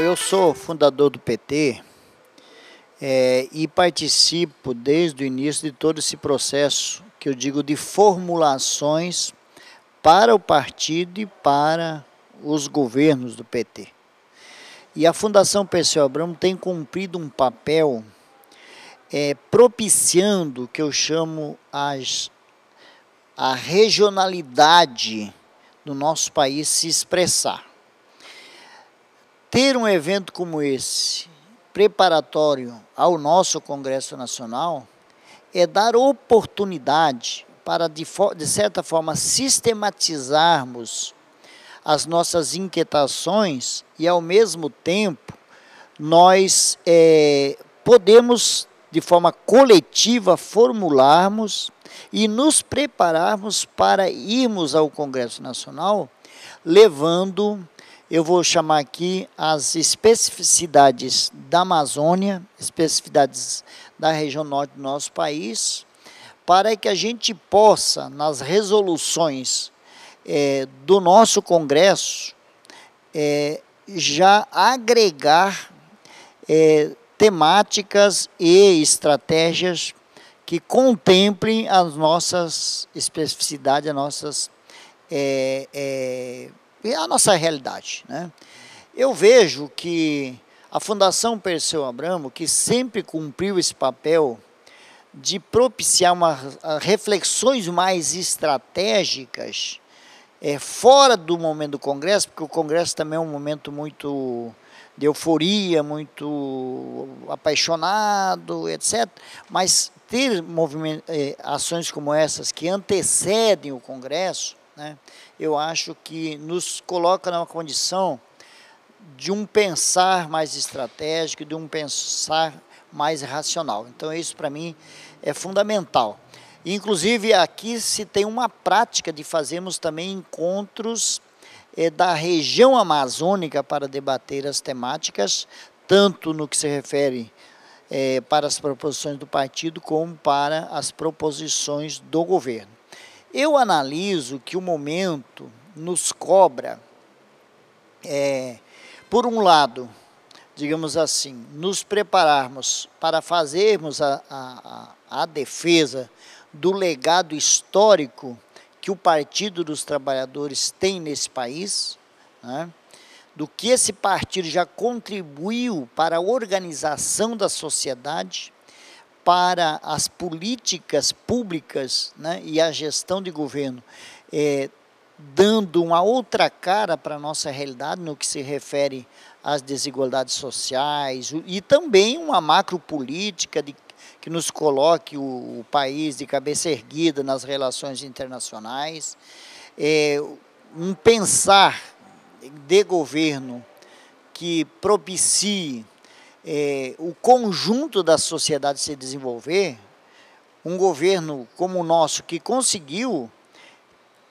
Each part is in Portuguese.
eu sou fundador do PT é, e participo desde o início de todo esse processo, que eu digo de formulações para o partido e para os governos do PT. E a Fundação Perseu Abramo tem cumprido um papel é, propiciando o que eu chamo as, a regionalidade do nosso país se expressar ter um evento como esse, preparatório ao nosso Congresso Nacional, é dar oportunidade para, de, de certa forma, sistematizarmos as nossas inquietações e, ao mesmo tempo, nós é, podemos, de forma coletiva, formularmos e nos prepararmos para irmos ao Congresso Nacional levando eu vou chamar aqui as especificidades da Amazônia, especificidades da região norte do nosso país, para que a gente possa, nas resoluções é, do nosso Congresso, é, já agregar é, temáticas e estratégias que contemplem as nossas especificidades, as nossas é, é, e é a nossa realidade. Né? Eu vejo que a Fundação Perseu Abramo, que sempre cumpriu esse papel de propiciar uma, ah, reflexões mais estratégicas é, fora do momento do Congresso, porque o Congresso também é um momento muito de euforia, muito apaixonado, etc. Mas ter é, ações como essas que antecedem o Congresso, né, eu acho que nos coloca numa condição de um pensar mais estratégico, de um pensar mais racional. Então, isso para mim é fundamental. Inclusive, aqui se tem uma prática de fazermos também encontros é, da região amazônica para debater as temáticas, tanto no que se refere é, para as proposições do partido, como para as proposições do governo. Eu analiso que o momento nos cobra, é, por um lado, digamos assim, nos prepararmos para fazermos a, a, a defesa do legado histórico que o Partido dos Trabalhadores tem nesse país, né? do que esse partido já contribuiu para a organização da sociedade, para as políticas públicas né, e a gestão de governo, é, dando uma outra cara para a nossa realidade no que se refere às desigualdades sociais e também uma macro política de, que nos coloque o, o país de cabeça erguida nas relações internacionais. É, um pensar de governo que propicie é, o conjunto da sociedade se desenvolver, um governo como o nosso que conseguiu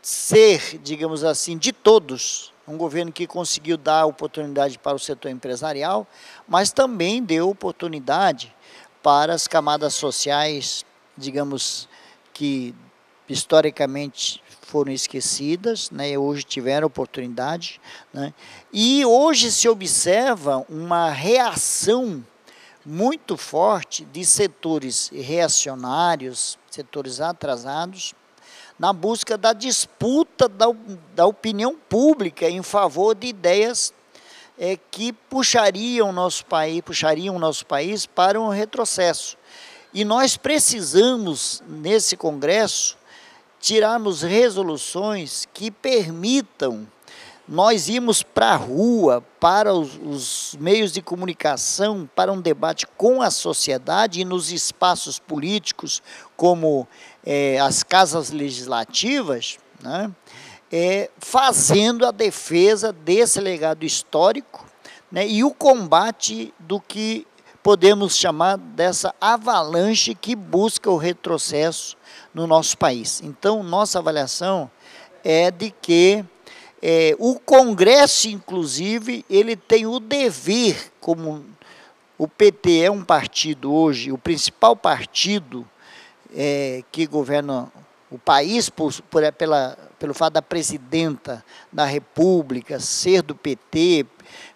ser, digamos assim, de todos, um governo que conseguiu dar oportunidade para o setor empresarial, mas também deu oportunidade para as camadas sociais, digamos, que historicamente foram esquecidas, né, hoje tiveram oportunidade. Né, e hoje se observa uma reação muito forte de setores reacionários, setores atrasados, na busca da disputa da, da opinião pública em favor de ideias é, que puxariam nosso país, puxariam nosso país para um retrocesso. E nós precisamos nesse congresso tirarmos resoluções que permitam nós irmos para a rua, para os, os, meios de comunicação, para um debate com a sociedade e nos espaços políticos, como é, as casas legislativas, né? é, fazendo a defesa desse legado histórico né? e o combate do que podemos chamar dessa avalanche que busca o retrocesso no nosso país. Então, nossa avaliação é de que é, o Congresso, inclusive, ele tem o dever, como o PT é um partido hoje, o principal partido é, que governa o país, por, por, pela, pelo fato da presidenta da República ser do PT,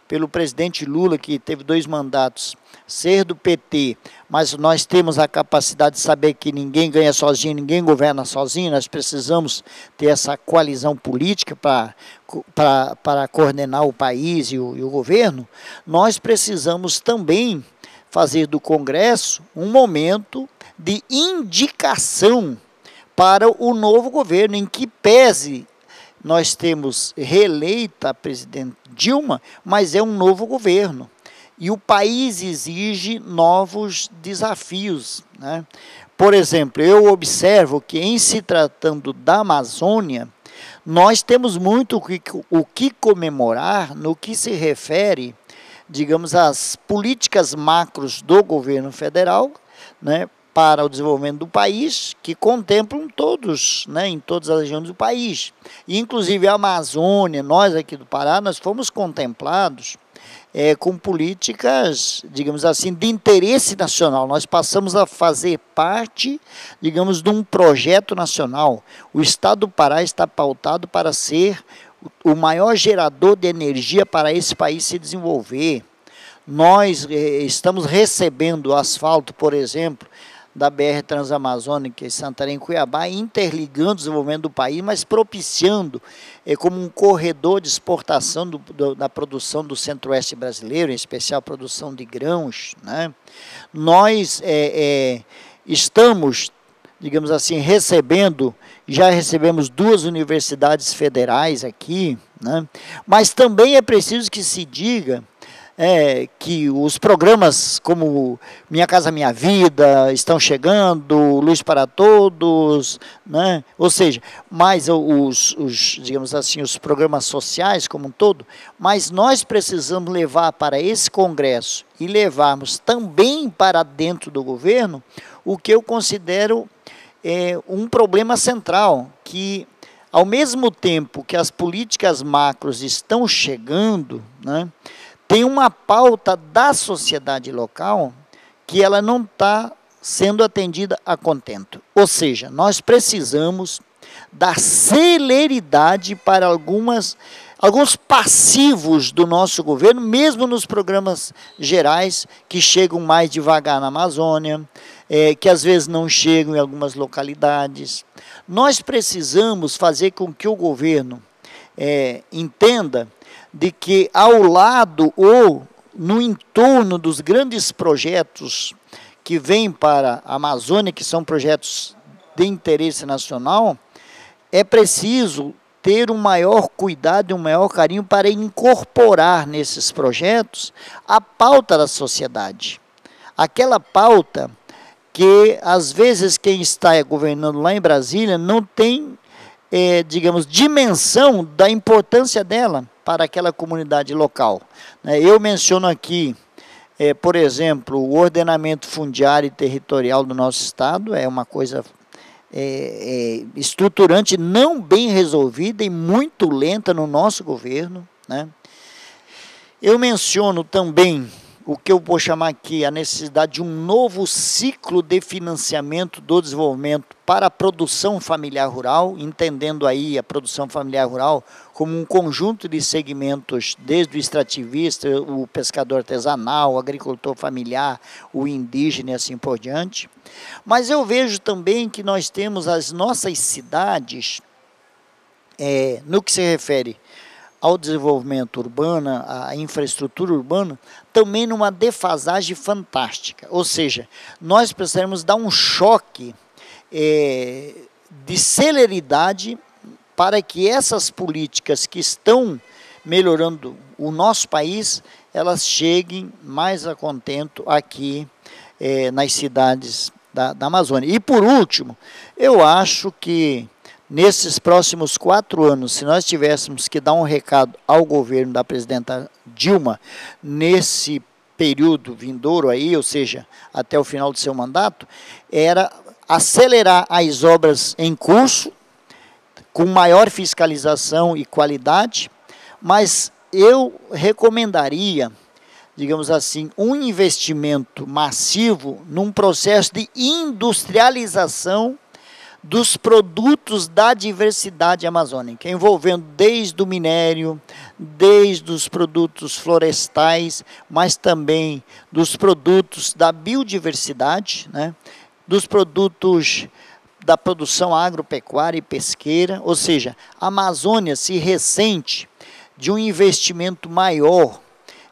pelo presidente Lula, que teve dois mandatos, ser do PT, mas nós temos a capacidade de saber que ninguém ganha sozinho, ninguém governa sozinho, nós precisamos ter essa coalizão política para coordenar o país e o, e o governo, nós precisamos também fazer do Congresso um momento de indicação para o novo governo, em que pese nós temos reeleita a presidente Dilma, mas é um novo governo. E o país exige novos desafios. Né? Por exemplo, eu observo que, em se tratando da Amazônia, nós temos muito o que comemorar no que se refere, digamos, às políticas macros do governo federal né, para o desenvolvimento do país, que contemplam todos, né, em todas as regiões do país. E, inclusive a Amazônia, nós aqui do Pará, nós fomos contemplados é, com políticas, digamos assim, de interesse nacional. Nós passamos a fazer parte, digamos, de um projeto nacional. O Estado do Pará está pautado para ser o maior gerador de energia para esse país se desenvolver. Nós é, estamos recebendo asfalto, por exemplo, da BR Transamazônica e Santarém-Cuiabá, interligando o desenvolvimento do país, mas propiciando é, como um corredor de exportação do, do, da produção do centro-oeste brasileiro, em especial a produção de grãos. Né? Nós é, é, estamos, digamos assim, recebendo, já recebemos duas universidades federais aqui, né? mas também é preciso que se diga é, que os programas como Minha Casa Minha Vida estão chegando, Luz para Todos, né? ou seja, mais os, os, digamos assim, os programas sociais como um todo, mas nós precisamos levar para esse congresso e levarmos também para dentro do governo o que eu considero é, um problema central, que ao mesmo tempo que as políticas macros estão chegando, né, tem uma pauta da sociedade local que ela não está sendo atendida a contento. Ou seja, nós precisamos dar celeridade para algumas alguns passivos do nosso governo, mesmo nos programas gerais que chegam mais devagar na Amazônia, é, que às vezes não chegam em algumas localidades. Nós precisamos fazer com que o governo é, entenda de que ao lado ou no entorno dos grandes projetos que vêm para a Amazônia, que são projetos de interesse nacional, é preciso ter um maior cuidado e um maior carinho para incorporar nesses projetos a pauta da sociedade. Aquela pauta que, às vezes, quem está governando lá em Brasília não tem, é, digamos, dimensão da importância dela para aquela comunidade local. Né? Eu menciono aqui, é, por exemplo, o ordenamento fundiário e territorial do nosso Estado, é uma coisa é, é, estruturante não bem resolvida e muito lenta no nosso governo. Né? Eu menciono também o que eu vou chamar aqui a necessidade de um novo ciclo de financiamento do desenvolvimento para a produção familiar rural, entendendo aí a produção familiar rural como um conjunto de segmentos, desde o extrativista, o pescador artesanal, o agricultor familiar, o indígena e assim por diante. Mas eu vejo também que nós temos as nossas cidades, é, no que se refere ao desenvolvimento urbano, à infraestrutura urbana, também numa defasagem fantástica. Ou seja, nós precisamos dar um choque é, de celeridade para que essas políticas que estão melhorando o nosso país, elas cheguem mais a contento aqui eh, nas cidades da, da Amazônia. E por último, eu acho que nesses próximos quatro anos, se nós tivéssemos que dar um recado ao governo da presidenta Dilma, nesse período vindouro aí, ou seja, até o final do seu mandato, era acelerar as obras em curso com maior fiscalização e qualidade, mas eu recomendaria, digamos assim, um investimento massivo num processo de industrialização dos produtos da diversidade amazônica, envolvendo desde o minério, desde os produtos florestais, mas também dos produtos da biodiversidade, né? dos produtos da produção agropecuária e pesqueira, ou seja, a Amazônia se ressente de um investimento maior,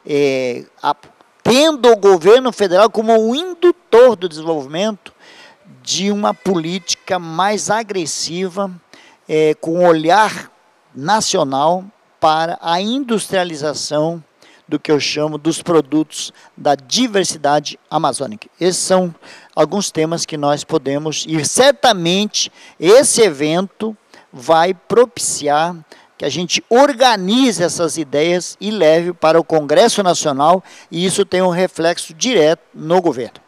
é, a, tendo o governo federal como o indutor do desenvolvimento de uma política mais agressiva, é, com olhar nacional para a industrialização do que eu chamo dos produtos da diversidade amazônica. Esses são alguns temas que nós podemos, e certamente esse evento vai propiciar que a gente organize essas ideias e leve para o Congresso Nacional, e isso tem um reflexo direto no governo.